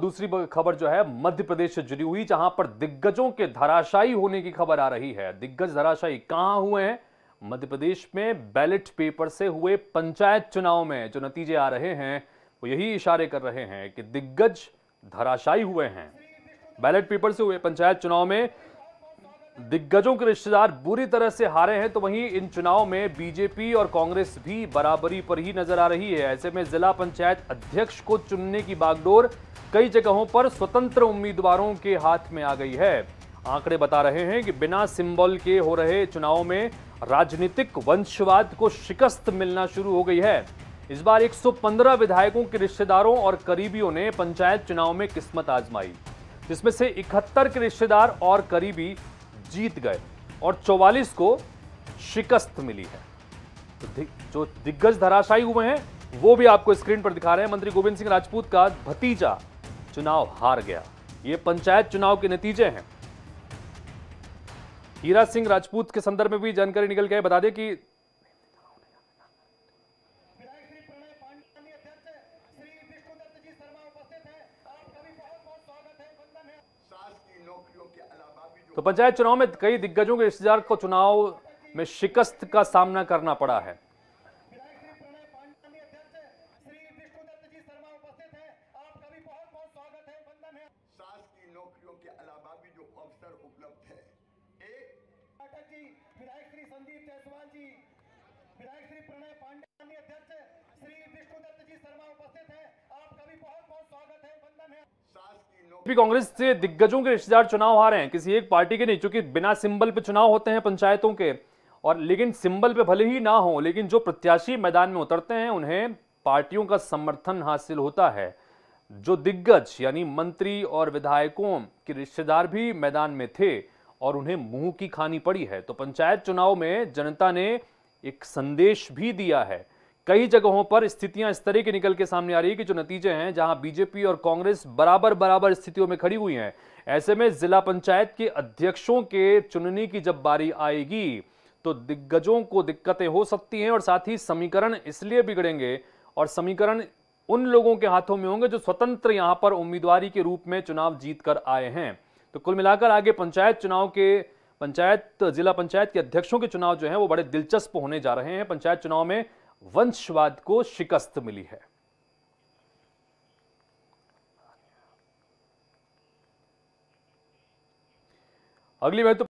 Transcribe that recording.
दूसरी खबर जो है मध्य प्रदेश से जुड़ी हुई जहां पर दिग्गजों के धराशायी होने की खबर आ रही है दिग्गज धराशायी कहां हुए हैं मध्य प्रदेश में बैलेट पेपर से हुए पंचायत चुनाव में जो नतीजे आ रहे हैं वो यही इशारे कर रहे हैं कि दिग्गज धराशायी हुए हैं बैलेट पेपर से हुए पंचायत चुनाव में दिग्गजों के रिश्तेदार बुरी तरह से हारे हैं तो वहीं इन चुनाव में बीजेपी और कांग्रेस भी बराबरी पर ही नजर आ रही है ऐसे में जिला पंचायत अध्यक्ष को चुनने की बागडोर कई जगहों पर स्वतंत्र उम्मीदवारों के हाथ में आ गई है आंकड़े बता रहे हैं कि बिना सिंबल के हो रहे चुनाव में राजनीतिक वंशवाद को शिकस्त मिलना शुरू हो गई है इस बार 115 विधायकों के रिश्तेदारों और करीबियों ने पंचायत चुनाव में किस्मत आजमाई जिसमें से इकहत्तर के रिश्तेदार और करीबी जीत गए और 44 को शिकस्त मिली है तो दि, जो दिग्गज धराशायी हुए हैं वो भी आपको स्क्रीन पर दिखा रहे हैं मंत्री गोविंद सिंह राजपूत का भतीजा चुनाव हार गया ये पंचायत चुनाव के नतीजे हैं हीरा सिंह राजपूत के संदर्भ में भी जानकारी निकल गए बता दें कि के अलावा तो पंचायत चुनाव में कई दिग्गजों के रिश्तेदार को चुनाव में शिकस्त का सामना करना पड़ा है विधायक श्री संदीप जायसवाल जी विधायक श्री प्रणय पांडे यूपी कांग्रेस से दिग्गजों के रिश्तेदार चुनाव हारे हैं किसी एक पार्टी के नहीं चूंकि बिना सिंबल पे चुनाव होते हैं पंचायतों के और लेकिन सिंबल पे भले ही ना हो लेकिन जो प्रत्याशी मैदान में उतरते हैं उन्हें पार्टियों का समर्थन हासिल होता है जो दिग्गज यानी मंत्री और विधायकों के रिश्तेदार भी मैदान में थे और उन्हें मुंह की खानी पड़ी है तो पंचायत चुनाव में जनता ने एक संदेश भी दिया है कई जगहों पर स्थितियां इस तरह की निकल के सामने आ रही है कि जो नतीजे हैं जहां बीजेपी और कांग्रेस बराबर बराबर स्थितियों में खड़ी हुई हैं ऐसे में जिला पंचायत के अध्यक्षों के चुनने की जब बारी आएगी तो दिग्गजों को दिक्कतें हो सकती हैं और साथ ही समीकरण इसलिए बिगड़ेंगे और समीकरण उन लोगों के हाथों में होंगे जो स्वतंत्र यहां पर उम्मीदवारी के रूप में चुनाव जीत कर आए हैं तो कुल मिलाकर आगे पंचायत चुनाव के पंचायत जिला पंचायत के अध्यक्षों के चुनाव जो है वो बड़े दिलचस्प होने जा रहे हैं पंचायत चुनाव में वंशवाद को शिकस्त मिली है अगली महत्व